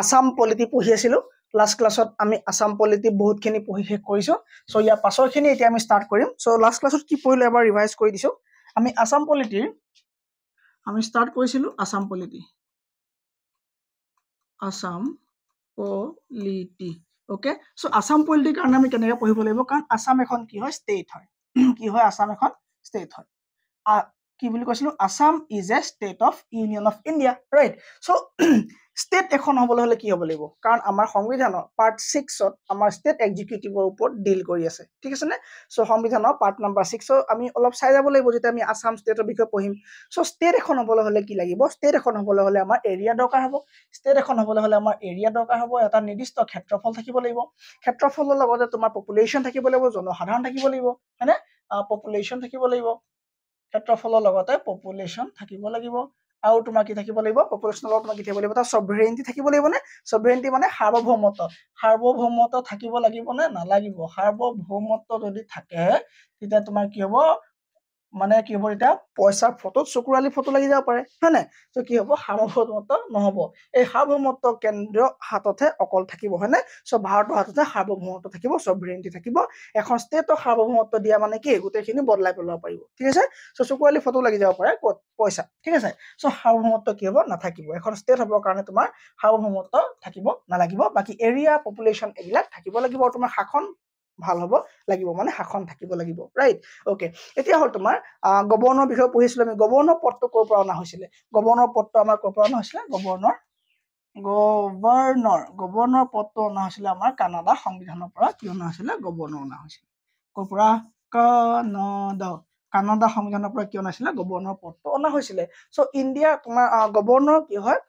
Assam polity পঢ়ি আছিলোঁ last ক্লাছত আমি আসাম পলিটি বহুতখিনি পঢ়ি শেষ কৰিছোঁ চ' ইয়াৰ পাছৰখিনি এতিয়া আমি ষ্টাৰ্ট কৰিম চ' লাষ্ট ক্লাছত কি পঢ়িলোঁ এবাৰ ৰিভাইজ কৰি দিছোঁ আমি আসাম পলিটিৰ আমি ষ্টাৰ্ট কৰিছিলোঁ Assam polity Assam polity okay so' Assam পলিটিৰ কাৰণে আমি কেনেকৈ পঢ়িব লাগিব কাৰণ আসাম এখন কি হয় ষ্টেট হয় কি হয় আসাম এখন ষ্টেট হয় কি বুলি কৈছিলোঁ Assam is a state of union of India right so' state এখন হ'বলৈ হ'লে কি হ'ব লাগিব কাৰণ আমাৰ সংবিধানৰ পাৰ্ট ছিক্সত আমাৰ ষ্টেট এক্সিকিউটিভৰ ওপৰত ডিল কৰি আছে ঠিক আছেনে চ' সংবিধানৰ পাৰ্ট নাম্বাৰ ছিক্সত আমি অলপ চাই যাব লাগিব যেতিয়া আমি আছাম ষ্টেটৰ বিষয়ে পঢ়িম চ' ষ্টেট এখন হ'বলৈ হ'লে কি লাগিব ষ্টেট এখন হ'বলৈ হ'লে আমাৰ এৰিয়া দৰকাৰ হ'ব ষ্টেট এখন হ'বলৈ হ'লে আমাৰ এৰিয়া দৰকাৰ হ'ব এটা নিৰ্দিষ্ট ক্ষেত্ৰফল থাকিব লাগিব ক্ষেত্ৰফলৰ লগতে তোমাৰ পপুলেশ্যন থাকিব লাগিব জনসাধাৰণ থাকিব লাগিব হয়নে পপুলেশ্যন থাকিব লাগিব ক্ষেত্ৰফলৰ লগতে পপুলেশ্যন থাকিব লাগিব আৰু তোমাৰ কি থাকিব লাগিব পপুলেশ্যনৰ লগত তোমাৰ কি থাকিব লাগিব তাৰ চভৰেণ্টি থাকিব লাগিব নে চভৰেণ্টি মানে সাৰ্বভৌমত্ব সাৰ্বভৌমত্ব থাকিব লাগিব নে নালাগিব সাৰ্বভৌমত্ব যদি থাকে তেতিয়া তোমাৰ কি হ'ব মানে কি হ'ব এতিয়া পইচাৰ ফটো চকুৰালি ফটো লাগি যাব পাৰে হয়নে চ' কি হ'ব সাৰ্বভৌমত্ব নহ'ব এই সাৰ্বভৌমত্ব কেন্দ্ৰীয় হাততহে অকল থাকিব হয়নে চ' ভাৰতৰ হাততহে সাৰ্বভৌমত্ব থাকিব চভৰেণ্টি থাকিব এখন ষ্টেটৰ সাৰ্বভৌমত্ব দিয়া মানে কি গোটেইখিনি বদলাই পেলাব পাৰিব ঠিক আছে চ' চকুৰালি ফটো লাগি যাব পাৰে ক'ত পইচা ঠিক আছে চ' সাৰ্বভৌমত্ব কি হ'ব নাথাকিব এখন ষ্টেট হ'বৰ কাৰণে তোমাৰ সাৰ্বভৌমত্ব থাকিব নালাগিব বাকী এৰিয়া পপুলেশ্যন এইবিলাক থাকিব লাগিব তোমাৰ শাসন ভাল হ'ব লাগিব মানে শাসন থাকিব লাগিব ৰাইট অ'কে এতিয়া হ'ল তোমাৰ গৱৰ্ণৰ বিষয়ে পঢ়িছিলোঁ আমি গৱৰ্ণৰ পদটো ক'ৰ পৰা অনা হৈছিলে গৱৰ্ণৰ পদটো আমাৰ ক'ৰ পৰা অনা হৈছিলে গৱৰ্ণৰ গৱৰ্ণৰ গৱৰ্ণৰ পদটো অনা হৈছিলে আমাৰ কানাডা সংবিধানৰ পৰা কি অনা হৈছিলে গৱৰ্ণৰ অনা হৈছিলে ক'ৰ পৰা ক ন দ কানাডা সংবিধানৰ পৰা কি অনা হৈছিলে গৱৰ্ণৰ পদটো অনা হৈছিলে চ' ইণ্ডিয়া তোমাৰ গৱৰ্ণৰ কি হয়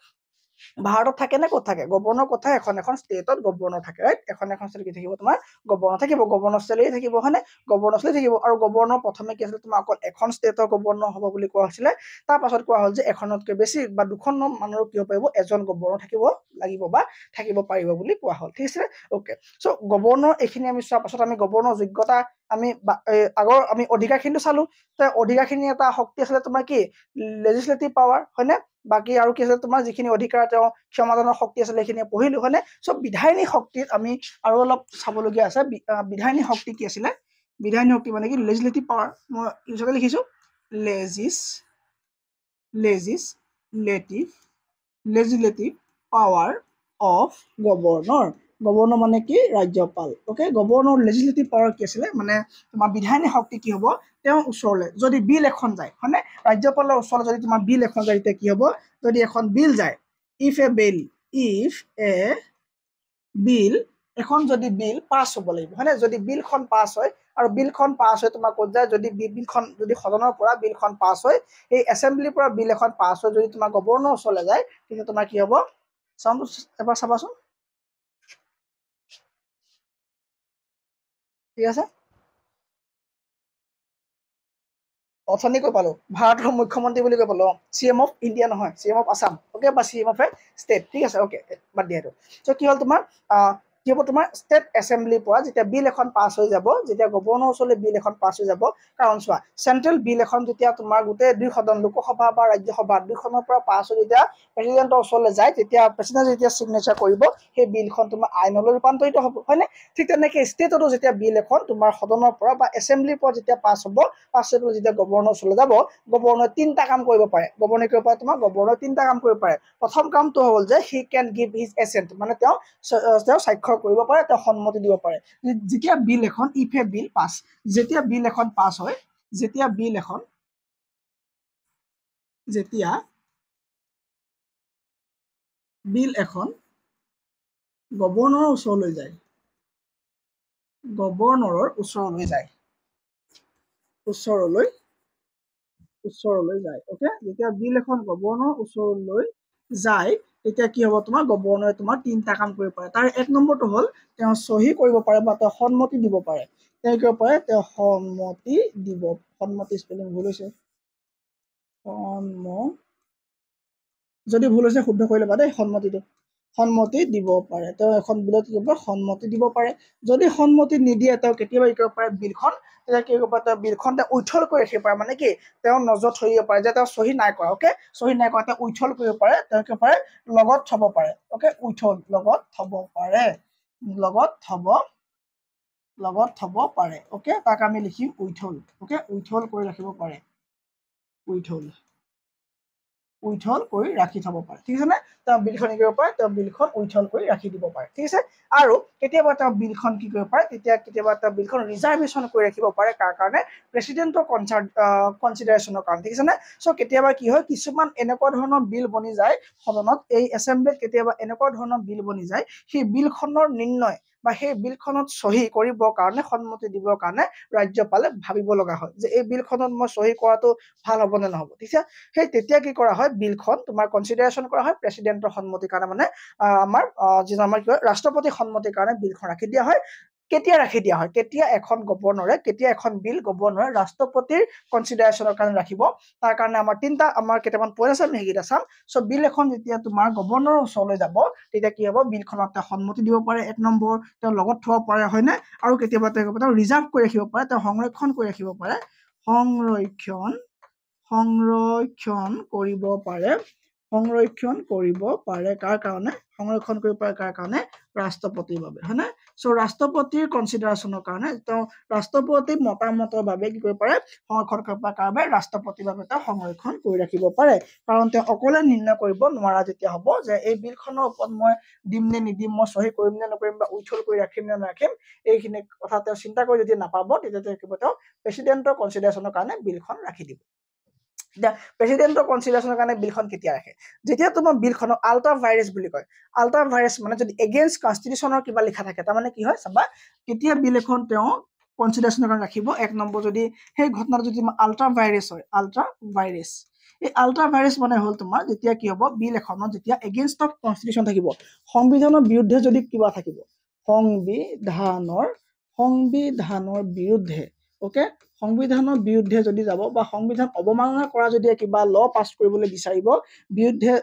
ভাৰতত থাকে নে ক'ত থাকে গভৰ্ণৰ কথা এখন এখন ষ্টেটত গভৰ্ণৰ থাকে ৰাইট এখন এখন ষ্টেট কি থাকিব তোমাৰ গভৰ্ণৰ থাকিব গভৰ্ণৰ ষ্টেলেই থাকিব হয়নে গভৰ্ণৰ ষ্টেলেই থাকিব আৰু গভৰ্ণৰ প্ৰথমে কি আছিলে তোমাৰ অকল এখন ষ্টেটৰ গভৰ্ণৰ হ'ব বুলি কোৱা হৈছিলে তাৰ পাছত কোৱা হ'ল যে এখনতকৈ বেছি বা দুখন মানুহৰ কিয় পাৰিব এজন গভৰ্ণৰ থাকিব লাগিব বা থাকিব পাৰিব বুলি কোৱা হ'ল ঠিক আছে অ'কে চ' গভৰ্ণৰ এইখিনি আমি চোৱাৰ পাছত আমি গভৰ্ণৰ যোগ্যতা আমি আগৰ আমি অধিকাৰখিনিটো চালো অধিকাৰখিনি এটা শক্তি আছিলে তোমাৰ কি লেজিছলেটিভ পাৱাৰ হয়নে বাকী আৰু কি আছিলে তোমাৰ যিখিনি অধিকাৰ তেওঁ ক্ষমাদানৰ শক্তি আছিলে সেইখিনি পঢ়িলো হয়নে চ' বিধায়িনী শক্তিত আমি আৰু অলপ চাবলগীয়া আছে বিধায়িনী শক্তি কি আছিলে বিধায়িনী শক্তি মানে কি লেজিছলেটিভ পাৱাৰ মই ইংলিছতে লিখিছো লেজিছ legislative legislative power of governor governor মানে কি ৰাজ্যপাল অ'কে গভৰ্ণৰ লেজিছলেটিভ পাৱাৰ কি আছিলে মানে তোমাৰ বিধায়িনী শক্তি কি হ'ব তেওঁ ওচৰলৈ যদি বিল এখন যায় হয়নে ৰাজ্যপালৰ ওচৰলৈ যদি তোমাৰ বিল এখন যায় তেতিয়া কি হ'ব যদি এখন বিল যায় ইফ এ বিল ইফ এ বিল এখন যদি বিল পাছ হ'ব লাগিব হয়নে যদি বিলখন পাছ হয় আৰু বিলখন পাছ হয় তোমাৰ ক'ত যায় যদি বিলখন যদি সদনৰ পৰা বিলখন পাছ হয় সেই এছেম্বলিৰ পৰা বিল এখন পাছ হয় যদি তোমাৰ গৱৰ্ণৰ ওচৰলৈ যায় তেতিয়া তোমাৰ কি হ'ব চাউণ্ডটো এবাৰ চাবাচোন ঠিক আছে অথনি কৈ পালো ভাৰতৰ মুখ্যমন্ত্ৰী বুলি কৈ পালো অঁ এম অফ ইণ্ডিয়া নহয় C M of Assam okay বা C M of a state ঠিক আছে অ'কে বাদ দিয়া এইটো চ' কি হ'ল তোমাৰ হ'ব তোমাৰ ষ্টেট এছেম্বলিৰ পৰা যেতিয়া বিল এখন পাছ হৈ যাব যেতিয়া গৱৰ্ণৰ ওচৰলৈ বিল এখন পাছ হৈ যাব কাৰণ চোৱা চেণ্ট্ৰেল বিল এখন যেতিয়া তোমাৰ গোটেই দুই সদন লোকসভা বা ৰাজ্যসভা দুইখনৰ পৰা পাছ হৈ যেতিয়া প্ৰেচিডেণ্টৰ ওচৰলৈ যায় তেতিয়া প্ৰেচিডেণ্টে যেতিয়া চিগনেচাৰ কৰিব সেই বিলখন তোমাৰ আইনলৈ ৰূপান্তৰিত হ'ব হয়নে ঠিক তেনেকৈ ষ্টেটতো যেতিয়া বিল এখন তোমাৰ সদনৰ পৰা বা এছেম্বলিৰ পৰা যেতিয়া পাছ হ'ব পাছ হৈ যেতিয়া গভৰ্ণৰ ওচৰলৈ যাব গভৰ্ণৰ তিনিটা কাম কৰিব পাৰে গভৰ্ণে কৰিব পাৰে তোমাৰ গভৰ্ণৰ তিনিটা কাম কৰিব পাৰে প্ৰথম কামটো হ'ল যে he can give his assent মানে তেওঁ তেওঁ স্বাক্ষৰ ব্যৱহাৰ কৰিব পাৰে তেওঁ সন্মতি দিব পাৰে যেতিয়া বিল এখন ইফ এ বিল পাছ যেতিয়া বিল এখন পাছ হয় যেতিয়া বিল এখন যেতিয়া বিল এখন গভৰ্ণৰৰ ওচৰলৈ যায় গৱৰ্ণৰৰ ওচৰলৈ যায় ওচৰলৈ ওচৰলৈ যায় অ'কে যেতিয়া বিল এখন গৱৰ্ণৰ ওচৰলৈ যায় তেতিয়া কি হ'ব তোমাৰ গৱৰ্ণৰে তোমাৰ তিনিটা কাম কৰিব পাৰে তাৰ এক নম্বৰটো হ'ল তেওঁ চহী কৰিব পাৰে বা তেওঁ সন্মতি দিব পাৰে তেওঁ কৰিব পাৰে তেওঁ সন্মতি দিব সন্মতি স্পেলিং ভুল হৈছে সন্ম যদি ভুল হৈছে শুদ্ধ কৰি ল'বা দেই সন্মতিটো সন্মতি দিব পাৰে তেওঁ এখন বিলত কি কৰিব পাৰে সন্মতি দিব পাৰে যদি সন্মতি নিদিয়ে তেওঁ কেতিয়াবা কি কৰিব পাৰে বিলখন তেতিয়া কি কৰিব পাৰে তেওঁ বিলখন তেওঁ উইথল কৰি ৰাখিব পাৰে মানে কি তেওঁ নজৰ থৈ দিব পাৰে যে তেওঁ চহী নাই কৰা অ'কে চহী নাই কৰা তেওঁ উইথল কৰিব পাৰে তেওঁ কি পাৰে লগত থ'ব পাৰে অ'কে উইথল লগত থ'ব পাৰে লগত থ'ব লগত থ'ব পাৰে অ'কে তাক আমি লিখিম উইথল অ'কে উইথল কৰি ৰাখিব পাৰে উইথল উইথল কৰি ৰাখি থ'ব পাৰে ঠিক আছেনে তেওঁ বিলখন কি কৰিব পাৰে তেওঁ বিলখন উইথল কৰি ৰাখি দিব পাৰে ঠিক আছে আৰু কেতিয়াবা তেওঁ বিলখন কি কৰিব পাৰে তেতিয়া কেতিয়াবা তেওঁ বিলখন ৰিজাৰ্ভেশ্যন কৰি ৰাখিব পাৰে কাৰ কাৰণে প্ৰেচিডেণ্টৰ কনচাৰ কনচিডাৰেশ্যনৰ কাৰণে ঠিক আছেনে চ' কেতিয়াবা কি হয় কিছুমান এনেকুৱা ধৰণৰ বিল বনি যায় সদনত এই এছেম্বলিত কেতিয়াবা এনেকুৱা ধৰণৰ বিল বনি যায় সেই বিলখনৰ নিৰ্ণয় বা সেই বিলখনত চহী কৰিবৰ কাৰণে সন্মতি দিবৰ কাৰণে ৰাজ্যপালে ভাবিব লগা হয় যে এই বিলখনত মই চহী কৰাটো ভাল হব নে নহ'ব ঠিক আছে সেই তেতিয়া কি কৰা হয় বিলখন তোমাৰ কনচিডাৰেশ্যন কৰা হয় প্ৰেচিডেণ্টৰ সন্মতিৰ কাৰণে মানে আমাৰ যিজন আমাৰ কি হয় ৰাষ্ট্ৰপতিৰ সন্মতিৰ কাৰণে বিলখন ৰাখি দিয়া হয় কেতিয়া ৰাখি দিয়া হয় কেতিয়া এখন গভৰ্ণৰে কেতিয়া এখন বিল গভৰ্ণৰে ৰাষ্ট্ৰপতিৰ কনচিডাৰেশ্যনৰ কাৰণে ৰাখিব তাৰ কাৰণে আমাৰ তিনিটা আমাৰ কেইটামান পইণ্ট আছে আমি সেইকেইটা চাম চ' বিল এখন যেতিয়া তোমাৰ গভৰ্ণৰ ওচৰলৈ যাব তেতিয়া কি হ'ব বিলখনত তেওঁ সন্মতি দিব পাৰে এক নম্বৰ তেওঁ লগত থ'ব পাৰে হয়নে আৰু কেতিয়াবা তেওঁ তেওঁ ৰিজাৰ্ভ কৰি ৰাখিব পাৰে তেওঁ সংৰক্ষণ কৰি ৰাখিব পাৰে সংৰক্ষণ সংৰক্ষণ কৰিব পাৰে সংৰক্ষণ কৰিব পাৰে কাৰ কাৰণে সংৰক্ষণ কৰিব পাৰে কাৰ কাৰণে ৰাষ্ট্ৰপতিৰ বাবে হয়নে চ' ৰাষ্ট্ৰপতিৰ কনচিডাৰেশ্যনৰ কাৰণে তেওঁ ৰাষ্ট্ৰপতিৰ মতামতৰ বাবে কি কৰিব পাৰে সংৰক্ষণ কৰিব পাৰে কাৰণে ৰাষ্ট্ৰপতিৰ বাবে তেওঁ সংৰক্ষণ কৰি ৰাখিব পাৰে কাৰণ তেওঁ অকলে নিৰ্ণয় কৰিব নোৱাৰা যেতিয়া হ'ব যে এই বিলখনৰ ওপৰত মই দিম নে নিদিম মই চহী কৰিম নে নকৰিম বা উইথল কৰি ৰাখিম নে নাৰাখিম এইখিনি কথা তেওঁ চিন্তা কৰি যদি নাপাব তেতিয়া তেওঁ কি কৰিব তেওঁ প্ৰেচিডেণ্টৰ কনচিডাৰেশ্যনৰ কাৰণে বিলখন ৰাখি দিব এতিয়া প্ৰেচিডেণ্টৰ কনচিলেশ্যনৰ কাৰণে বিলখন কেতিয়া ৰাখে যেতিয়া তোমাৰ বিলখনক আল্ট্ৰা ভাইৰাছ বুলি কয় আল্ট্ৰা ভাইৰাছ মানে যদি এগেইনষ্ট কনষ্টিটিউশ্যনৰ কিবা লিখা থাকে তাৰমানে কি হয় চাবা কেতিয়া বিল এখন তেওঁ কনচিডাৰেশ্যনৰ কাৰণে ৰাখিব এক নম্বৰ যদি সেই ঘটনাটো যদি তোমাৰ আল্ট্ৰা ভাইৰাছ হয় আল্ট্ৰা ভাইৰাছ এই আল্ট্ৰা ভাইৰাছ মানে হ'ল তোমাৰ যেতিয়া কি হ'ব বিল এখনত যেতিয়া এগেইনষ্ট অফ কনষ্টিটিউশ্যন থাকিব সংবিধানৰ বিৰুদ্ধে যদি কিবা থাকিব সংবিধানৰ সংবিধানৰ বিৰুদ্ধে অ'কে সংবিধানৰ বিৰুদ্ধে যদি যাব বা সংবিধান অৱমাননা কৰা যদি কিবা ল পাছ কৰিবলৈ বিচাৰিব বিৰুদ্ধে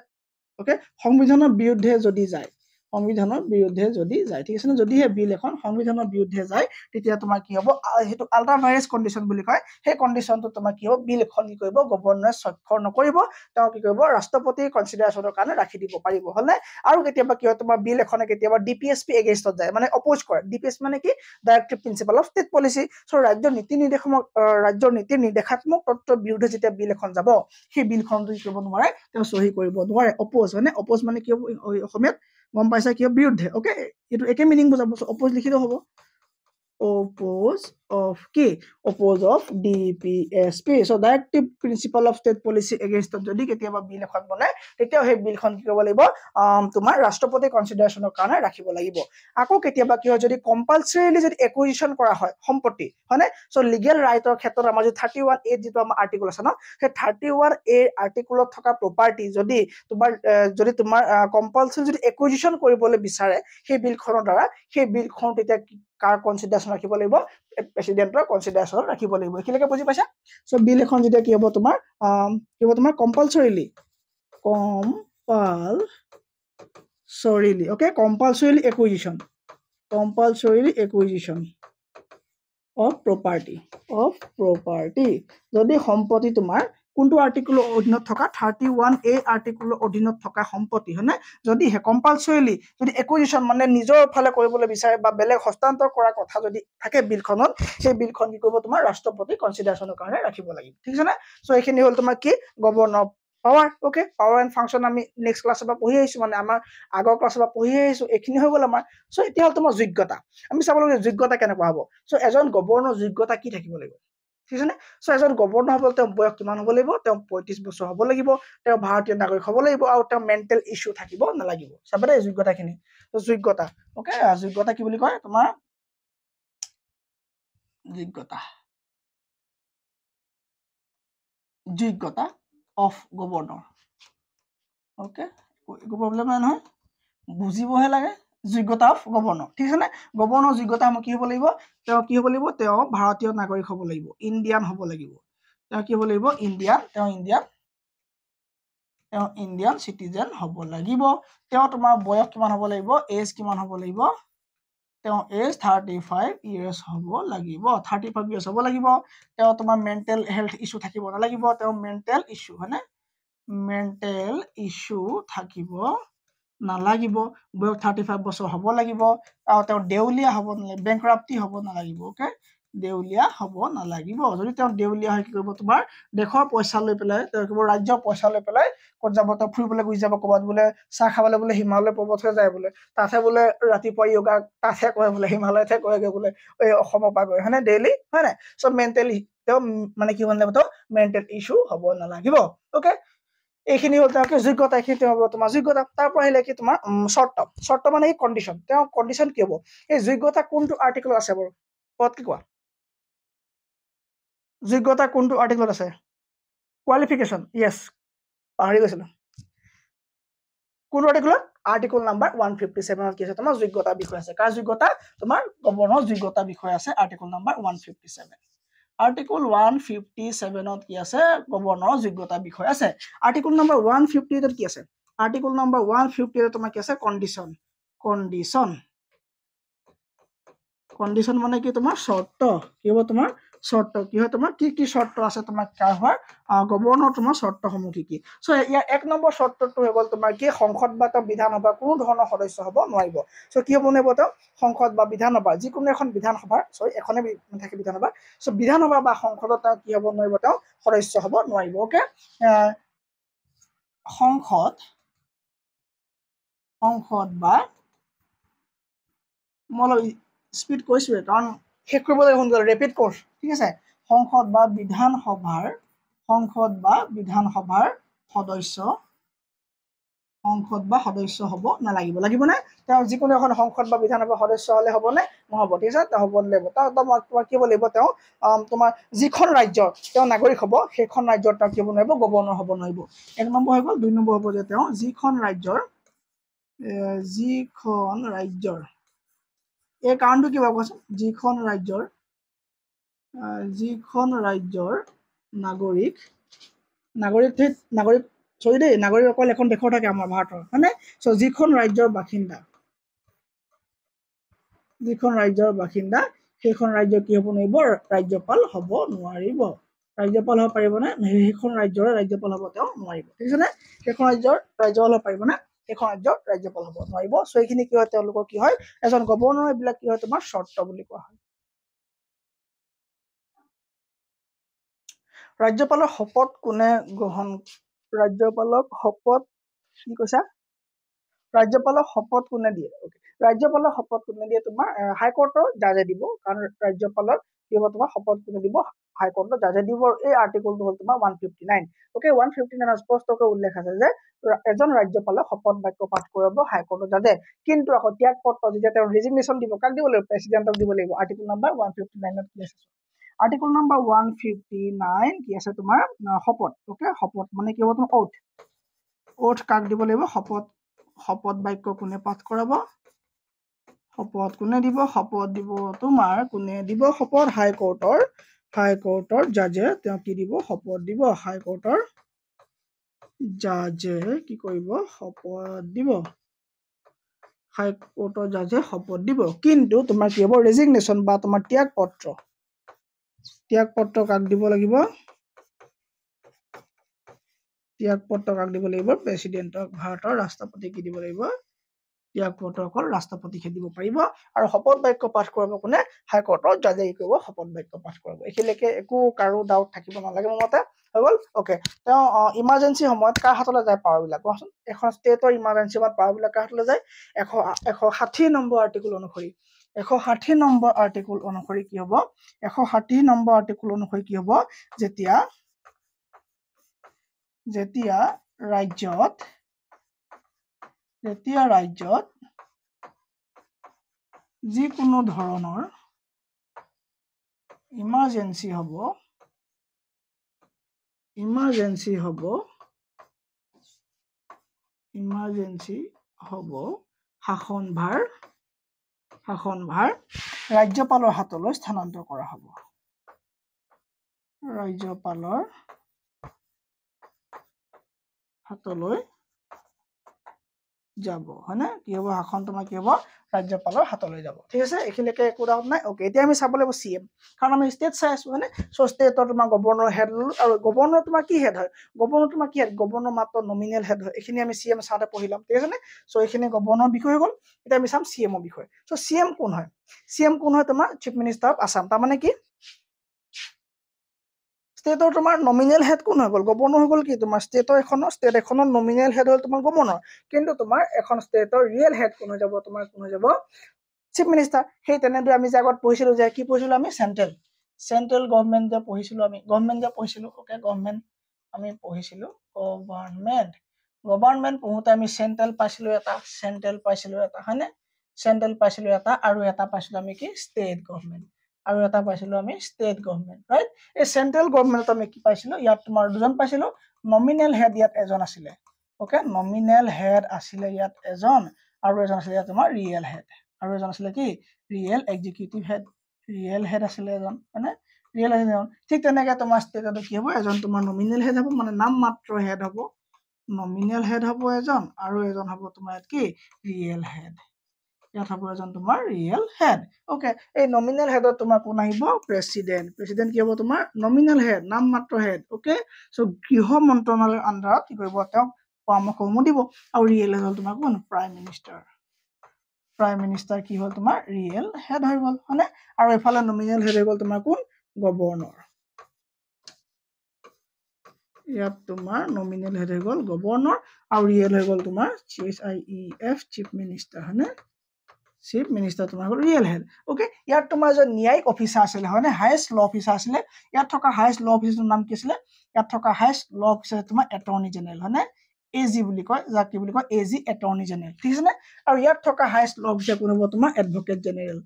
অ'কে সংবিধানৰ বিৰুদ্ধে যদি যায় সংবিধানৰ বিৰুদ্ধে যদি যায় ঠিক আছে ন যদিহে বিল এখন সংবিধানৰ বিৰুদ্ধে যায় তেতিয়া তোমাৰ কি হ'ব সেইটো আল্টাৰনাৰিছ কণ্ডিশ্যন বুলি কয় সেই কণ্ডিশ্যনটো তোমাৰ কি হ'ব বিল এখন কি কৰিব গভৰ্ণৰে স্বাক্ষৰ নকৰিব তেওঁ কি কৰিব ৰাষ্ট্ৰপতিৰ কনচিডাৰেশ্যনৰ কাৰণে ৰাখি দিব পাৰিব হ'লে আৰু কেতিয়াবা কি হয় তোমাৰ বিল এখনে কেতিয়াবা ডি পি এছ পি এগেইনষ্টত যায় মানে অপ'জ কৰে ডি পি এছ মানে কি directive principle of state policy so' ৰাজ্যৰ নীতি নিৰ্দেশক ৰাজ্যৰ নীতি নিৰ্দেশাত্মক তত্বৰ বিৰুদ্ধে যেতিয়া বিল এখন যাব সেই বিলখনটো কি কৰিব নোৱাৰে তেওঁ চহী কৰিব নোৱাৰে অপ'জ মানে অপ'জ মানে কি হ'ব অসমীয়াত গম পাইছা কিয় বিৰুদ্ধে অ'কে এইটো একে মিনিং বুজাব অপ'জ লিখিলেও হ'ব oppose of key oppose of DPSP. So the active principle of state policy against the Jodi get a bill of Bole, it a bill on Kivalibo, um, to my Rastopote consideration of Kana, Rakibolibo. Ako Ketiabaki Jodi compulsory acquisition for a homporty, honey. So legal writer Ketoramaji thirty one eight to my article, son of thirty one a article of Toka property, Jodi to my Jodi to my compulsory acquisition Koribole Bissare, he bill Coronara, he bill Conti. কার consideration রাখিব লাগিব প্ৰেচিডেণ্টৰ consideration ৰাখিব লাগিব এইখিনিলৈকে বুজি পাইছা চ' বিল এখন যেতিয়া কি হ'ব তোমাৰ কি হ'ব তোমাৰ compulsorily compulsorily okay compulsorily acquisition compulsorily acquisition of property of property যদি সম্পত্তি তোমাৰ কোনটো আৰ্টিকলৰ অধীনত থকা থাৰ্টি ওৱান এ আৰ্টিকলৰ অধীনত থকা সম্পত্তি হয়নে যদিহে কম্পালচৰিলি যদি একুজিশ্যন মানে নিজৰ ফালে কৰিবলৈ বিচাৰে বা বেলেগ হস্তান্তৰ কৰা কথা যদি থাকে বিলখনত সেই বিলখন কি কৰিব তোমাৰ ৰাষ্ট্ৰপতি কনচিডাৰেশ্যনৰ কাৰণে ৰাখিব লাগিব ঠিক আছে নাই চ' এইখিনি হ'ল তোমাৰ কি governor power okay power and function আমি নেক্সট ক্লাছৰ পৰা পঢ়ি আহিছোঁ মানে আমাৰ আগৰ ক্লাছৰ পৰা পঢ়ি আহিছোঁ এইখিনি হৈ গ'ল আমাৰ চ' এতিয়া হ'ল তোমাৰ যোগ্যতা আমি চাব লাগিব যোগ্যতা কেনেকুৱা হ'ব চ' এজন গৱৰ্ণৰ যোগ্যতা কি থাকিব লাগিব বুজিছেনে চ' এজন গভৰ্ণৰ হ'ব তেওঁ বয়স কিমান হ'ব লাগিব তেওঁ পঁয়ত্ৰিছ বছৰ হ'ব লাগিব তেওঁ ভাৰতীয় নাগৰিক হ'ব লাগিব আৰু তেওঁ মেণ্টেল ইছ্যু থাকিব নালাগিব চাব দেই যোগ্যতাখিনি যোগ্যতা অ'কে যোগ্যতা কি বুলি কয় তোমাৰ যোগ্যতা যোগ্যতা অফ গৱৰ্ণৰ অ'কে একো প্ৰব্লেম নাই নহয় বুজিবহে লাগে যোগ্যতা অফ গৱৰ্ণৰ ঠিক আছেনে গৱৰ্ণৰ যোগ্যতা আমাৰ কি হ'ব লাগিব তেওঁ কি হ'ব লাগিব তেওঁ ভাৰতীয় নাগৰিক হ'ব লাগিব ইণ্ডিয়ান হ'ব লাগিব তেওঁ কি হ'ব লাগিব ইণ্ডিয়ান তেওঁ ইণ্ডিয়ান তেওঁ ইণ্ডিয়ান চিটিজেন হ'ব লাগিব তেওঁ তোমাৰ বয়স কিমান হ'ব লাগিব এজ কিমান হ'ব লাগিব তেওঁ এজ থাৰ্টি ফাইভ ইয়েৰ্ছ হ'ব লাগিব থাৰ্টি ফাইভ ইয়েৰ্ছ হ'ব লাগিব তেওঁ তোমাৰ মেণ্টেল হেল্থ ইছ্যু থাকিব নালাগিব তেওঁ মেণ্টেল ইছ্যু হয়নে মেণ্টেল ইছ্যু থাকিব নালাগিব বয়স থাৰ্টি ফাইভ বছৰ হ'ব লাগিব আৰু তেওঁ দেউলীয়া হ'ব নালাগে বেংক হ'ব নালাগিব অ'কে দেউলীয়া হ'ব নালাগিব যদি তেওঁ দেউলীয়া হয় কি কৰিব তোমাৰ দেশৰ পইচা লৈ পেলাই তেওঁ কিবা ৰাজ্যৰ পইচা লৈ পেলাই ক'ত যাব তেওঁ ফুৰিবলৈ গুচি যাব ক'ৰবাত বোলে চাহ খাবলৈ বোলে হিমালয় পৰ্বতহে যায় বোলে তাতহে বোলে ৰাতিপুৱা য়োগা তাতহে কৰে বোলে হিমালয়তহে কৰেগৈ বোলে এই অসমৰ পৰা গৈ হয়নে ডেইলি হয়নে নাই চ' তেওঁ মানে কি হ'ব নালাগিব তেওঁ মেণ্টেল ইছ্যু হ'ব নালাগিব অ'কে এইখিনি হ'ল তেওঁ কি যোগ্যতা এইখিনি তেওঁ হ'ব তোমাৰ যোগ্যতা তাৰপৰা আহিলে কি তোমাৰ চৰ্ত চৰ্ত মানে কি কণ্ডিশ্যন তেওঁ কণ্ডিশ্যন কি হ'ব এই যোগ্যতা কোনটো আৰ্টিকেলত আছে বাৰু পদ কি কোৱা যোগ্যতা কোনটো আৰ্টিকেলত আছে কোৱালিফিকেশ্যন ইয়েছ পাহৰি গৈছিলো কোনটো আৰ্টিকেলত আৰ্টিকল নাম্বাৰ ওৱান ফিফটি ছেভেনত কি আছে তোমাৰ যোগ্যতা বিষয় আছে কাৰ যোগ্যতা তোমাৰ গৱৰ্ণৰ যোগ্যতা বিষয় আছে article number one fifty seven article one fifty ছেভেনত কি আছে গভৰ্ণৰ যোগ্যতাৰ বিষয় আছে আৰ্টিকল নম্বৰ ওৱান ফিফটি এইটত কি আছে আৰ্টিকল নম্বৰ ওৱান ফিফটি এইটত তোমাৰ কি আছে কণ্ডিশ্যন কণ্ডিশ্যন কণ্ডিশ্যন মানে কি তোমাৰ কি হ'ব তোমাৰ চৰ্ত কি হয় তোমাৰ কি কি চৰ্ত আছে তোমাক কাৰ হোৱাৰ গভৰ্ণৰ তোমাৰ চৰ্তসমূহ কি কি চ' ইয়াৰ এক নম্বৰ চৰ্তটো হৈ গ'ল তোমাৰ কি সংসদ বা তেওঁ বিধানসভাৰ কোনো ধৰণৰ সদস্য হ'ব নোৱাৰিব চ' কি হ'ব নোৱাৰিব তেওঁ সংসদ বা বিধানসভাৰ যিকোনো এখন বিধানসভাৰ চৰি এখনে থাকে বিধানসভাৰ চ' বিধানসভা বা সংসদত তেওঁ কি হ'ব নোৱাৰিব তেওঁ সদস্য হ'ব নোৱাৰিব অ'কে সংসদ সংসদ বা মই অলপ স্পীড কৈছোৱে কাৰণ শেষ কৰিব লাগে সোনকালে ৰেপিড কৰ্চ ঠিক আছে সংসদ বা বিধানসভাৰ সংসদ বা বিধানসভাৰ সদস্য সংসদ বা সদস্য হ'ব নালাগিব লাগিবনে তেওঁ যিকোনো এখন সংসদ বা বিধানসভাৰ সদস্য হ'লে হ'বনে নহ'ব ঠিক আছে তেওঁ হ'ব লাগিব তাৰ তোমাক তোমাৰ কি হ'ব লাগিব তেওঁ তোমাৰ যিখন ৰাজ্যৰ তেওঁ নাগৰিক হ'ব সেইখন ৰাজ্যৰ তেওঁ কি হ'ব নোৱাৰিব গৱৰ্ণৰ হ'ব নোৱাৰিব এক নম্বৰ হৈ গ'ল দুই নম্বৰ হ'ব যে তেওঁ যিখন ৰাজ্যৰ যিখন ৰাজ্যৰ এই কাৰণটো কিবা কোৱাচোন যিখন ৰাজ্যৰ যিখন ৰাজ্যৰ নাগৰিক নাগৰিক ঠিক নাগৰিক চৰি দেই নাগৰিক অকল এখন দেশৰ থাকে আমাৰ ভাৰতৰ হয়নে চ' যিখন ৰাজ্যৰ বাসিন্দা যিখন ৰাজ্যৰ বাসিন্দা সেইখন ৰাজ্য কি হ'ব নোৱাৰিব ৰাজ্যপাল হ'ব নোৱাৰিব ৰাজ্যপাল হ'ব পাৰিবনে সেইখন ৰাজ্যৰে ৰাজ্যপাল হ'ব তেওঁ নোৱাৰিব ঠিক আছেনে সেইখন ৰাজ্যৰ ৰাজ্যপাল হ'ব পাৰিবনে সেইখন ৰাজ্য ৰাজ্যপাল হ'ব নোৱাৰিব চ' এইখিনি কি হয় তেওঁলোকৰ কি হয় এজন গৱৰ্ণৰ এইবিলাক কি হয় তোমাৰ চৰ্ত বুলি কোৱা হয় ৰাজ্যপালৰ শপত কোনে গ্ৰহণ ৰাজ্যপালক শপত কি কৈছা ৰাজ্যপালক শপত কোনে দিয়ে ৰাজ্যপালৰ শপত কোনে দিয়ে তোমাৰ হাইকৰ্টৰ জাজে দিব কাৰণ ৰাজ্যপালৰ কি হ'ব তোমাৰ শপত কোনে দিব হাইকৰ্টৰ জাজে দিব এই আৰ্টিকলটো হ'ল তোমাৰ one fifty nine okay one fifty নাইনত স্পষ্টকৈ উল্লেখ আছে যে এজন ৰাজ্যপালে শপত বাক্য পাঠ কৰিব হাইকৰ্টৰ জাজে কিন্তু আকৌ ত্যাগ পত্ৰ যেতিয়া তেওঁ ৰিজিগনেশ্যন দিব কাক দিব লাগিব প্ৰেচিডেণ্টক দিব লাগিব আৰ্টিকল নম্বৰ ওৱান ফিফটি নাইনত কি আছে article number one fifty nine কি আছে তোমাৰ শপত অ'কে শপত মানে কি হ'ব তোমাৰ অথ অথ কাক দিব লাগিব শপত শপত বাক্য কোনে পাঠ কৰাব শপত কোনে দিব শপত দিব তোমাৰ কোনে দিব শপত হাইকৰ্টৰ হাইকৰ্টৰ জাজে তেওঁ কি দিব শপত দিব হাইকৰ্টৰ জাজে কি কৰিব শপত দিব হাইকৰ্টৰ জাজে শপত দিব কিন্তু তোমাৰ কি হ'ব ৰেজিগনেশ্যন বা তোমাৰ ত্যাগ পত্ৰ ত্যাগ পত্ৰ কাক দিব লাগিব ত্যাগ পত্ৰ কাক দিব লাগিব প্ৰেচিডেণ্টক ভাৰতৰ ৰাষ্ট্ৰপতি কি দিব লাগিব ইয়াক কোৰ্টৰ অকল ৰাষ্ট্ৰপতিহে দিব পাৰিব আৰু শপত বাক্য পাঠ কৰাব কোনে হাইকোৰ্টৰ জাজে কৰিব শপত বাক্য পাঠ কৰাব এইখিনিলৈকে একো কাৰো ডাউট থাকিব নালাগে মোৰ মতে হৈ গ'ল অ'কে তেওঁ ইমাৰ্জেঞ্চি সময়ত কাৰ হাতলৈ যায় পাৱাৰবিলাক কোৱাচোন এখন ষ্টেটৰ ইমাৰ্জেঞ্চি সময়ত বিলাক কাৰ হাতলৈ যায় এশ এশ ষাঠি নম্বৰ আৰ্টিকল অনুসৰি এশ ষাঠি নম্বৰ আৰ্টিকল অনুসৰি কি হ'ব এশ ষাঠি নম্বৰ আৰ্টিকল অনুসৰি কি হ'ব যেতিয়া যেতিয়া ৰাজ্যত তেতিয়া ৰাজ্যত যিকোনো ধৰণৰ ইমাৰ্জেঞ্চি হ'ব ইমাৰ্জেঞ্চি হ'ব ইমাৰ্জেঞ্চি হ'ব শাসনভাৰ শাসনভাৰ ৰাজ্যপালৰ হাতলৈ স্থানান্তৰ কৰা হ'ব ৰাজ্যপালৰ হাতলৈ যাব হয়নে কি হ'ব শাসন তোমাৰ কি হ'ব ৰাজ্যপালৰ হাতলৈ যাব ঠিক আছে এইখিনিকে একো ডাউট নাই অ'কে এতিয়া আমি চাব লাগিব চি এম কাৰণ আমি ষ্টেট চাই আছো হয়নে চ' ষ্টেটৰ তোমাৰ গৱৰ্ণৰ হেড ল'লো আৰু গৱৰ্ণৰ তোমাৰ কি হেড হয় গৱৰ্ণৰ তোমাৰ কি হেড গৱৰ্ণৰ মাত্ৰ নমিনেল হেড হয় এইখিনি আমি চি এম চাওঁতে পঢ়ি ল'ম ঠিক আছেনে চ' এইখিনি গৱৰ্ণৰ বিষয়ে হ'ল এতিয়া আমি চাম চি এমৰ বিষয়ে চ' চি এম কোন হয় চি এম কোন হয় তোমাৰ চিফ মিনিষ্টাৰ অফ আছাম তাৰমানে কি ষ্টেটৰ তোমাৰ নমিনেল হেড কোন হৈ গ'ল গৱৰ্ণৰ হৈ গ'ল কি তোমাৰ ষ্টেটৰ এখনৰ ষ্টেট এখনৰ নমিনেল হেড হ'ল তোমাৰ গৱৰ্ণৰ কিন্তু তোমাৰ এখন ষ্টেটৰ ৰিয়েল হেড কোন হৈ যাব তোমাৰ কোন হৈ যাব চিফ মিনিষ্টাৰ সেই তেনেদৰে আমি যে আগত পঢ়িছিলো যে কি পঢ়িছিলো আমি চেণ্ট্ৰেল চেণ্ট্ৰেল গভৰ্ণমেণ্ট যে পঢ়িছিলো আমি গভৰ্ণমেণ্ট যে পঢ়িছিলোঁ অ'কে গভৰ্ণমেণ্ট আমি পঢ়িছিলো গভৰ্ণমেণ্ট গভৰ্ণমেণ্ট পঢ়োঁতে আমি চেণ্ট্ৰেল পাইছিলো এটা চেণ্ট্ৰেল পাইছিলো এটা হয়নে চেণ্ট্ৰেল পাইছিলো এটা আৰু এটা পাইছিলো আমি কি ষ্টেট গভৰ্ণমেণ্ট আৰু এটা পাইছিলো আমি ষ্টেট গভমেণ্ট ৰাইট এই চেণ্ট্ৰেল গভমেণ্টত আমি কি পাইছিলো ইয়াত তোমাৰ দুজন পাইছিলো নমিনেল হেড ইয়াত এজন আছিলে অ'কে নমিনেল হেড আছিলে ইয়াত এজন আৰু এজন আছিলে ইয়াত তোমাৰ ৰিয়েল হেড আৰু এজন আছিলে কি real executive head real head আছিলে এজন হয়নে ৰিয়েল হেড এজন ঠিক তেনেকে তোমাৰ ষ্টেটত কি হ'ব এজন তোমাৰ নমিনেল হেড হ'ব মানে নাম মাত্ৰ হেড হ'ব নমিনেল হেড হ'ব এজন আৰু এজন হ'ব তোমাৰ ইয়াত কি ৰিয়েল হেড ইয়াত হ'ব এজন তোমাৰ ৰিয়েল হেড অ'কে এই নমিনেল হেডত তোমাৰ কোন আহিব প্ৰেচিডেণ্ট প্ৰেচিডেণ্ট কি হ'ব তোমাৰ নমিনেল হেড নাম মাত্ৰ হেড অ'কে চ' গৃহ মন্ত্ৰালয়ৰ আণ্ডাৰত কি কৰিব তেওঁক পৰামৰ্শসমূহ দিব আৰু ৰিয়েল হেড হ'ল তোমাৰ কোন প্ৰাইম মিনিষ্টাৰ প্ৰাইম মিনিষ্টাৰ কি হ'ল তোমাৰ ৰিয়েল হেড হৈ গ'ল হয়নে আৰু এইফালে নমিনেল হেড হৈ গ'ল তোমাৰ কোন গভৰ্ণৰ ইয়াত তোমাৰ নমিনেল হেড হৈ গ'ল গভৰ্ণৰ আৰু ৰিয়েল হৈ গ'ল তোমাৰ C S I E chief minister তোমাৰ হ'ল ৰিয়েল হেড অ'কে ইয়াত তোমাৰ এজন ন্যায়িক অফিচাৰ আছিলে হয়নে হায়েষ্ট ল' অফিচাৰ আছিলে ইয়াত থকা হায়েষ্ট ল' অফিচাৰৰ নাম কি আছিলে ইয়াত থকা হায়েষ্ট ল' অফিচাৰ তোমাৰ এটৰ্নি জেনেৰেল হয়নে এ জি বুলি কয় যাক কি বুলি কয় এ জি এটৰ্নি জেনেৰেল ঠিক আছে নে আৰু ইয়াত থকা হায়েষ্ট ল' অফিচাৰ কোন হ'ব তোমাৰ এডভকেট জেনেৰেল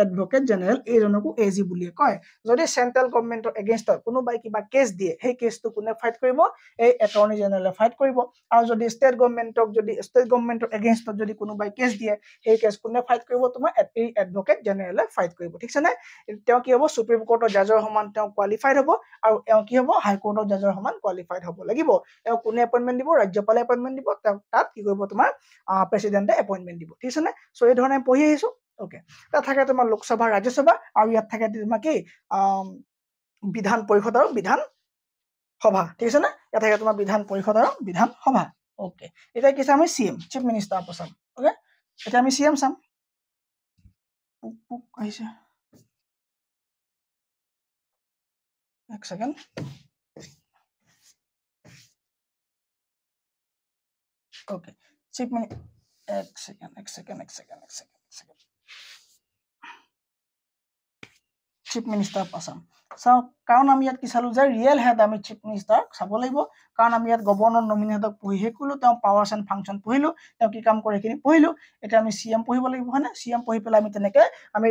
এডভকেট জেনেৰেল এইজনকো এ জি বুলিয়ে কয় যদি চেণ্ট্ৰেল গভৰ্ণমেণ্টৰ এগেইনষ্টত কোনোবাই কিবা কেছ দিয়ে সেই কেছটো কোনে ফাইট কৰিব এই এটৰ্নি জেনেৰেলে ফাইট কৰিব আৰু যদি ষ্টেট গভৰ্ণমেণ্টক যদি ষ্টেট গভৰ্ণমেণ্টৰ এগেইনষ্টত যদি কোনোবাই কেছ দিয়ে সেই কেছ কোনে ফাইট কৰিব তোমাৰ এই এডভকেট জেনেৰেলে ফাইট কৰিব ঠিক আছেনে তেওঁ কি হ'ব সুপ্ৰিম কোৰ্টৰ জাজৰ সমান তেওঁ কোৱালিফাইড হ'ব আৰু তেওঁ কি হ'ব হাইকোৰ্টৰ জাজৰ সমান কোৱালিফাইড হ'ব লাগিব তেওঁ কোনে এপইণ্টমেণ্ট দিব ৰাজ্যপালে এপইণ্টমেণ্ট দিব তেওঁ তাত কি কৰিব তোমাৰ প্ৰেচিডেণ্টে এপইণ্টমেণ্ট দিব ঠিক আছেনে চ' এই ধৰণে পঢ়ি আহিছোঁ অ'কে তাত থাকে তোমাৰ লোকসভা ৰাজ্যসভা আৰু ইয়াত থাকে তোমাৰ কি বিধান পৰিষদ আৰু বিধান সভা ঠিক আছেনে ইয়াত থাকে তোমাৰ বিধান পৰিষদ আৰু বিধান সভা অ'কে এতিয়া কি চাম আমি চি এম চিফ মিনিষ্টাৰ চাম অ'কে এতিয়া আমি চি এম চাম আহিছে এক ছেকেণ্ড অ'কে চিফ মিনি এক ছেকেণ্ড এক ছেকেণ্ড এক ছেকেণ্ড এক Chief Minister of Assam. চাওক কাৰণ আমি ইয়াত কি চালো যে ৰিয়েল হেড আমি চিফ মিনিষ্টাৰক চাব লাগিব কাৰণ আমি ইয়াত গভৰ্ণৰ নমিনেটক পঢ়ি শেষ কৰিলোঁ তেওঁ পাৱাৰ্চ এণ্ড ফাংচন পঢ়িলো তেওঁ কি কাম কৰে সেইখিনি পঢ়িলো এতিয়া আমি চি এম পঢ়িব লাগিব হয়নে চি এম পঢ়ি পেলাই আমি তেনেকে আমি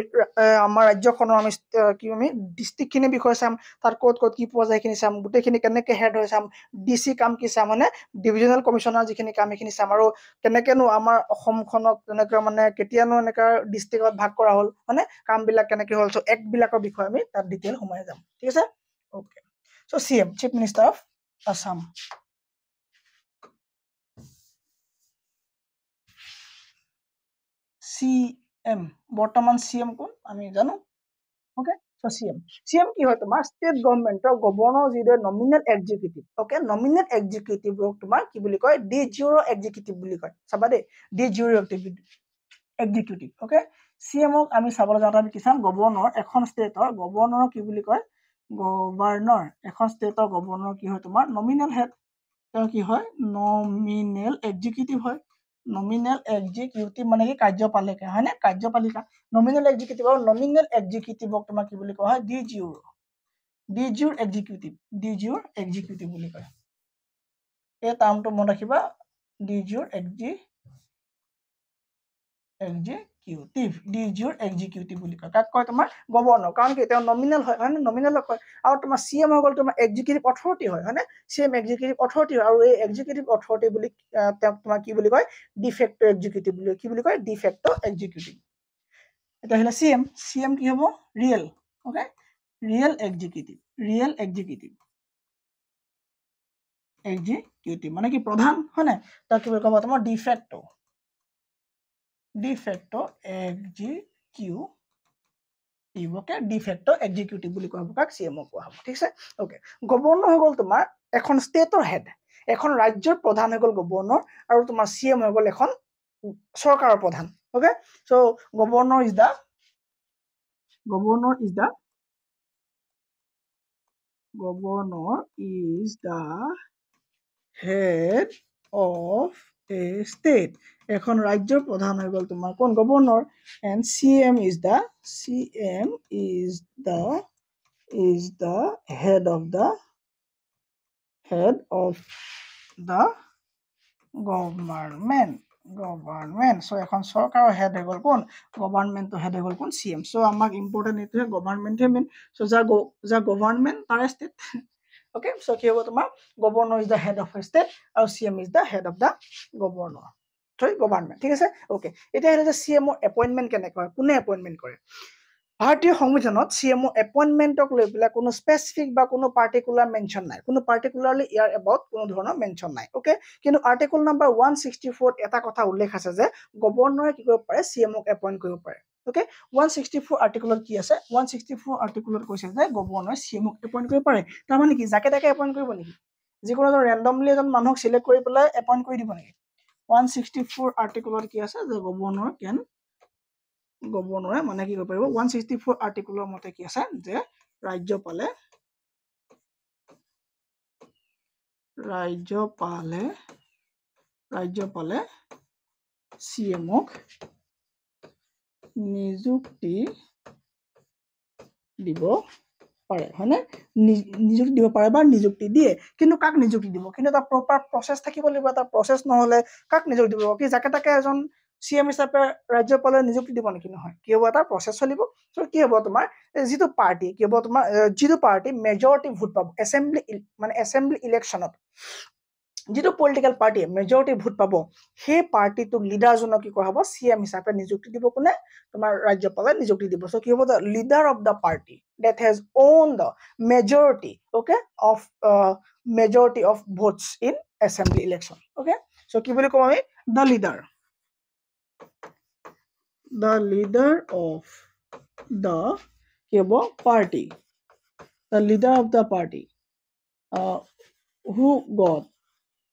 আমাৰ ৰাজ্যখনৰ আমি কি আমি ডিষ্ট্ৰিক্টখিনিৰ বিষয়ে চাম তাত ক'ত ক'ত কি পোৱা যায় সেইখিনি চাম গোটেইখিনি কেনেকে হেড হৈ চাম ডি চি কাম কি চাম মানে ডিভিজনেল কমিশ্যনৰ যিখিনি কাম সেইখিনি চাম আৰু কেনেকেনো আমাৰ অসমখনক তেনেকৈ মানে কেতিয়ানো এনেকৈ ডিষ্ট্ৰিক্টত ভাগ কৰা হ'ল হয়নে কামবিলাক কেনেকে হ'ল চ' এক্টবিলাকৰ বিষয়ে আমি তাত ডিটেইল সোমাই যাম them. ठीक है sir okay so CM chief minister of Assam CM বৰ্তমান চিএম কোন আমি জানো অকে চিএম চিএম কি হয় তোমাৰ ষ্টেট গভৰ্ণমেণ্টৰ গভৰ্ণৰ যিদৰে নমিনেল এক্সিকিউটিভ অকে নমিনেল এক্সিকিউটিভক তোমাৰ কি বুলি কয় ডি জিঅ' এক্সিকিউটিভ বুলি কয় চাবা দেই de jure' executive okay C চিএমক আমি চাবলৈ যাওঁতে আমি কিছুমান গভৰ্ণৰ এখন ষ্টেটৰ গভৰ্ণৰ কি বুলি কয় গভাৰ্ণৰ এখন ষ্টেটৰ গভৰ্ণৰ কি হয় তোমাৰ নমিনেল হেড তেওঁ কি হয় নমিনেল এক্সিকিউটিভ হয় নমিনেল এক্সিকিউটিভ মানে কি কাৰ্যপালিকা হয়নে কাৰ্যপালিকা নমিনেল এক্সিকিউটিভ আৰু নমিনেল এক্সিকিউটিভক তোমাক কি বুলি কোৱা হয় de jure' de jure de jure executive বুলি কয় এই টাৰ্মটো মনত ৰাখিবা de jure executive executive de jure executive বুলি কয় কাক কয় তোমাৰ গভৰ্ণৰ কাৰণ কি তেওঁ নমিনেল হয় হয়নে নমিনেলক কয় আৰু তোমাৰ চি এম হৈ গ'ল তোমাৰ এক্সিকিউটিভ অথৰিটি হয় হয়নে চি এম এক্সিকিউটিভ অথৰিটি হয় আৰু এই এক্সিকিউটিভ অথৰিটি বুলি তেওঁক তোমাৰ কি বুলি কয় ডিফেক্ট এক্সিকিউটিভ বুলি কয় কি বুলি কয় ডিফেক্ট এক্সিকিউটিভ এতিয়া আহিলে চি এম চি এম কি হ'ব real okay real executive real executive executive মানে কি প্ৰধান হয়নে তাক কি বুলি ক'ব তোমাৰ ডিফেক্ট ডিফেক্ট এক্সিকিউ টিভকে ডিফেক্ট এক্সিকিউটিভ বুলি কোৱা হ'ব কাক কোৱা হ'ব ঠিক আছে অ'কে গভৰ্ণৰ হৈ গ'ল তোমাৰ এখন ষ্টেটৰ হেড এখন ৰাজ্যৰ প্ৰধান হৈ গ'ল গভৰ্ণৰ আৰু তোমাৰ চি এম হৈ গ'ল এখন চৰকাৰৰ প্ৰধান okay so' governor is the governor is the governor is the head of state এখন ৰাজ্যৰ প্ৰধান হৈ গ'ল তোমাৰ কোন governor and C M is the C M is the is the head of the head of the government government so' এখন চৰকাৰৰ head হৈ গ'ল কোন গভৰ্ণমেণ্টটো হেড হৈ গ'ল কোন চি এম চ' আমাক ইম্পৰ্টেণ্ট এইটোহে গভৰ্ণমেণ্টহে মেইন চ' যাৰ যাৰ গভৰ্ণমেণ্ট তাৰে state Okay, so here what my governor is the head of a state, our CM is the head of the governor. Sorry, government. Okay, it has a CMO appointment can acquire, Pune appointment. Party homogen not CMO appointment of Lebulacuno specific Bacuno particular mention night. Kuno particularly here about Kunodono mention night. Okay, can article number one sixty four Etakota Ulekasa, governor, CMO appoint. Cooper. Okay one sixty four আৰ্টিকলত কি আছে one sixty four আৰ্টিকলত কৈছে যে গভৰ্ণৰে C এমক appoint কৰিব পাৰে তাৰমানে কি যাকে তাকে এপইণ্ট কৰিব নেকি যিকোনো এজন ৰেণ্ডমলি এজন মানুহক ছিলেক্ট কৰি পেলাই এপইণ্ট কৰি দিব নেকি ওৱান ছিক্সটি ফ'ৰ আৰ্টিকলত কি আছে যে গভৰ্ণৰ কেন গভৰ্ণৰে মানে কি কৰিব পাৰিব ওৱান ছিক্সটি ফ'ৰ আৰ্টিকলৰ মতে কি আছে যে ৰাজ্যপালে ৰাজ্যপালে ৰাজ্যপালে চি এমক নিযুক্তি দিব পাৰে হয়নে নিযুক্তি দিব পাৰে বা নিযুক্তি দিয়ে কিন্তু কাক নিযুক্তি দিব কিন্তু এটা প্ৰপাৰ প্ৰচেছ থাকিব লাগিব এটা প্ৰচেছ নহ'লে কাক নিযুক্তি দিব কি যাকে তাকে এজন চি এম হিচাপে ৰাজ্যপালে নিযুক্তি দিব নেকি নহয় কি হ'ব এটা প্ৰচেছ চলিব চ' কি হ'ব তোমাৰ যিটো পাৰ্টি কি হ'ব তোমাৰ যিটো পাৰ্টি মেজৰিটি ভোট পাব এছেম্বলি মানে এছেম্বলি ইলেকশ্যনত ᱡᱤᱛᱩ ᱯᱚᱞᱤᱴᱤᱠᱟᱞ ᱯᱟᱨᱴᱤ ᱢᱮᱡᱚᱨᱤᱴᱤ ᱵᱷᱚᱴ ᱯᱟᱵᱚ ᱦᱮ ᱯᱟᱨᱴᱤ ᱴᱩ ᱞᱤᱰᱟᱨ ᱡᱚᱱᱟ ᱠᱤ ᱠᱚᱦᱟᱵᱚ ᱥᱤ ᱮᱢ ᱤᱥᱟᱯᱮ ᱱᱤᱡᱩᱠᱛᱤ ᱫᱤᱵᱚ ᱠᱚᱱᱟ ᱛᱚᱢᱟᱨ ᱨᱟᱡ്യᱯᱟᱞᱟ ᱱᱤᱡᱩᱠᱛᱤ ᱫᱤᱵᱚ ᱥᱚ ᱠᱤ ᱦᱚᱵᱚ the leader of the party that has won the majority okay of majority of votes in assembly election okay so ᱠᱤ ᱵᱚᱞᱤ ᱠᱚᱢ ᱟᱢᱤ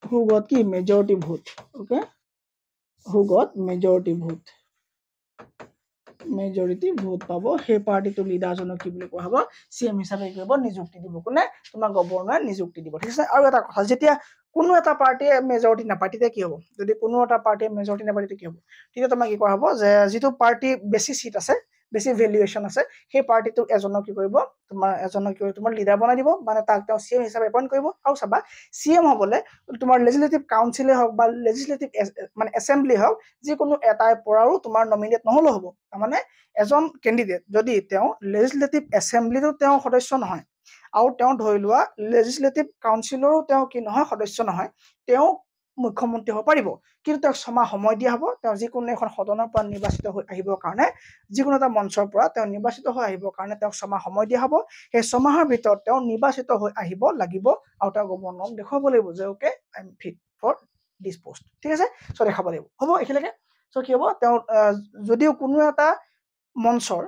who got ki majority vote okay who got majority vote majority vote পাব সেই পাৰ্টিটো লিডাৰজনক কি বুলি কোৱা হ'ব চি এম হিচাপে কি কৰিব নিযুক্তি দিব কোনে তোমাৰ গভৰ্ণাৰ নিযুক্তি দিব ঠিক আছে আৰু এটা কথা যেতিয়া কোনো এটা পাৰ্টীয়ে মেজৰিটি নাপায় তেতিয়া কি হ'ব যদি কোনো এটা পাৰ্টীয়ে মেজৰিটি নাপায় তেতিয়া কি হ'ব তেতিয়া তোমাক কি কৰা হ'ব যে যিটো পাৰ্টীৰ বেছি ছিট আছে বেছি ভেলুৱেশ্যন আছে সেই পাৰ্টিটো এজনক কি কৰিব তোমাৰ এজনক কি কৰিব তোমাৰ লিডাৰ বনাই দিব মানে তাক তেওঁ চি এম হিচাপে এপইণ্ট কৰিব আৰু চাবা চি এম হ'বলৈ তোমাৰ লেজিছলেটিভ কাউঞ্চিলে হওক বা লেজিছলেটিভ মানে এছেম্বলি হওক যিকোনো এটাই পৰাও তোমাৰ নমিনেট নহ'লেও হ'ব তাৰমানে এজন কেণ্ডিডেট যদি তেওঁ লেজিছলেটিভ এছেম্বলিতো তেওঁ সদস্য নহয় আৰু তেওঁ ধৰি লোৱা লেজিছলেটিভ কাউঞ্চিলৰো তেওঁ কি নহয় সদস্য নহয় তেওঁ মুখ্যমন্ত্ৰী হ'ব পাৰিব কিন্তু তেওঁক ছমাহ সময় দিয়া হ'ব তেওঁ যিকোনো এখন সদনৰ পৰা নিৰ্বাচিত হৈ আহিবৰ কাৰণে যিকোনো এটা মঞ্চৰ পৰা তেওঁ নিৰ্বাচিত হৈ আহিবৰ কাৰণে তেওঁক ছমাহ সময় দিয়া হ'ব সেই ছমাহৰ ভিতৰত তেওঁ নিৰ্বাচিত হৈ আহিব লাগিব আৰু তেওঁ গভৰ্ণৰক দেখুৱাব লাগিব যে okay I am fit for this post ঠিক আছে চ' দেখাব লাগিব হ'ব এইখিনিলৈকে চ' কি হ'ব তেওঁ যদিও কোনো এটা মঞ্চৰ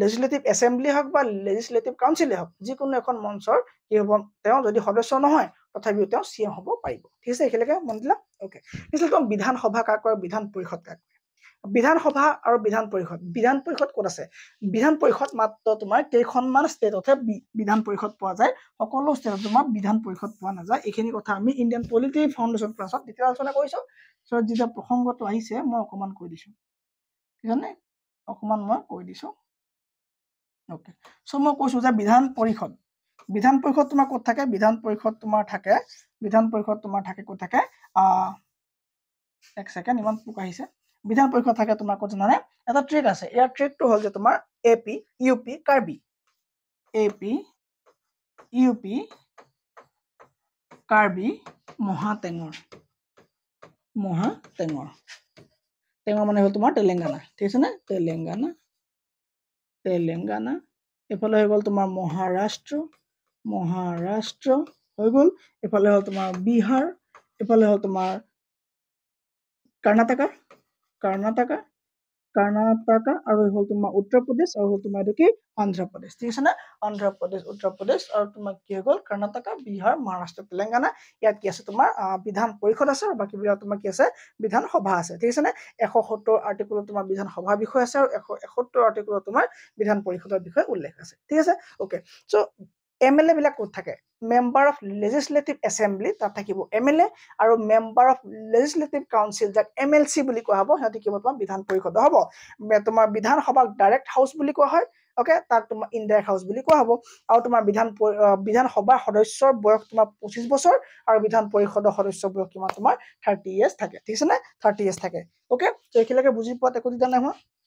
লেজিছলেটিভ এছেম্বলি হওক বা লেজিছলেটিভ কাউঞ্চিলেই হওক যিকোনো এখন মঞ্চৰ কি হ'ব তেওঁ যদি সদস্য নহয় তথাপিও তেওঁ চি এম হ'ব পাৰিব ঠিক আছে সেইলৈকে মন দিলাম অ'কে নিশ্চয় তেওঁ বিধানসভা কাক কৰে বিধান পৰিষদ কাক বিধানসভা আৰু বিধান পৰিষদ বিধান পৰিষদ ক'ত আছে বিধান পৰিষদ মাত্ৰ তোমাৰ কেইখনমান ষ্টেটতহে বিধান পৰিষদ পোৱা যায় সকলো ষ্টেটত তোমাৰ বিধান পৰিষদ পোৱা নাযায় এইখিনি কথা আমি ইণ্ডিয়ান পলিটি ফাউণ্ডেশ্যন ক্লাছত যেতিয়া আলোচনা কৰিছো পিছত যেতিয়া প্ৰসংগটো আহিছে মই অকণমান কৈ দিছো ঠিকনে অকণমান মই কৈ দিছো অ'কে চ' মই কৈছো যে বিধান পৰিষদ বিধান পৰিষদ তোমাৰ কত থাকে বিধান পৰিষদ তোমাৰ থাকে বিধান পৰিষদ তোমাৰ থাকে কত থাকে আহ এক ছেকেণ্ড ইমান পোক আহিছে বিধান পৰিষদ থাকে তোমাৰ কত জানানে এটা ট্ৰেক আছে ইয়াৰ ট্ৰেকটো হ'ল যে তোমাৰ A P U P Karbi A P U P Karbi মহা টেঙৰ মহা টেঙৰ টেঙৰ মানে হ'ল তোমাৰ তেলেংগানা ঠিক আছে নে তেলেংগানা তেলেংগানা এইফালে হৈ গ'ল তোমাৰ মহাৰাষ্ট্ৰ মহাৰাষ্ট্ৰ হৈ গ'ল এফালে হ'ল তোমাৰ বিহাৰ এফালে হ'ল তোমাৰ কৰ্ণাটকা কৰ্ণাটকা কৰ্ণাটকা আৰু হ'ল তোমাৰ উত্তৰ প্ৰদেশ আৰু হ'ল তোমাৰ এইটো কি অন্ধ্ৰপ্ৰদেশ ঠিক আছে নে অন্ধ্ৰপ্ৰদেশ উত্তৰ প্ৰদেশ আৰু তোমাৰ কি হৈ গ'ল কৰ্ণাটকা বিহাৰ মহাৰাষ্ট্ৰ তেলেংগানা ইয়াত কি আছে তোমাৰ বিধান পৰিষদ আছে আৰু বাকী বিলাক তোমাৰ কি আছে বিধানসভা আছে ঠিক আছে নে এশ সত্তৰ আৰ্টিকুলত তোমাৰ বিধানসভাৰ বিষয়ে আছে আৰু এশ এসত্তৰ আৰ্টিকলত তোমাৰ বিধান পৰিষদৰ বিষয়ে উল্লেখ আছে ঠিক আছে অ'কে চ' এম এল ক'ত থাকে মেম্বাৰ অফ লেজিছলেটিভ এছেম্বলি তাত থাকিব এম আৰু মেম্বাৰ অফ লেজিছলেটিভ কাউঞ্চিল যাক এম এল চি বুলি কোৱা হ'ব সিহঁতে কি হ'ব তোমাৰ বিধান পৰিষদ হ'ব তোমাৰ বিধানসভাক ডাইৰেক্ট হাউচ বুলি কোৱা হয় অ'কে তাক তোমাৰ ইনডাইৰেক্ট হাউচ বুলি কোৱা হ'ব আৰু তোমাৰ বিধান বিধান বিধানসভাৰ সদস্যৰ বয়স তোমাৰ পঁচিছ বছৰ আৰু বিধান পৰিষদৰ সদস্যৰ বয়স কিমান তোমাৰ থাৰ্টি ইয়াৰ থাকে ঠিক আছে আছেনে থাৰ্টি ইয়াৰ্ছ থাকে অ'কে ত' এইখিনিলৈকে বুজি পোৱাত একো দিগদাৰ নাই হোৱা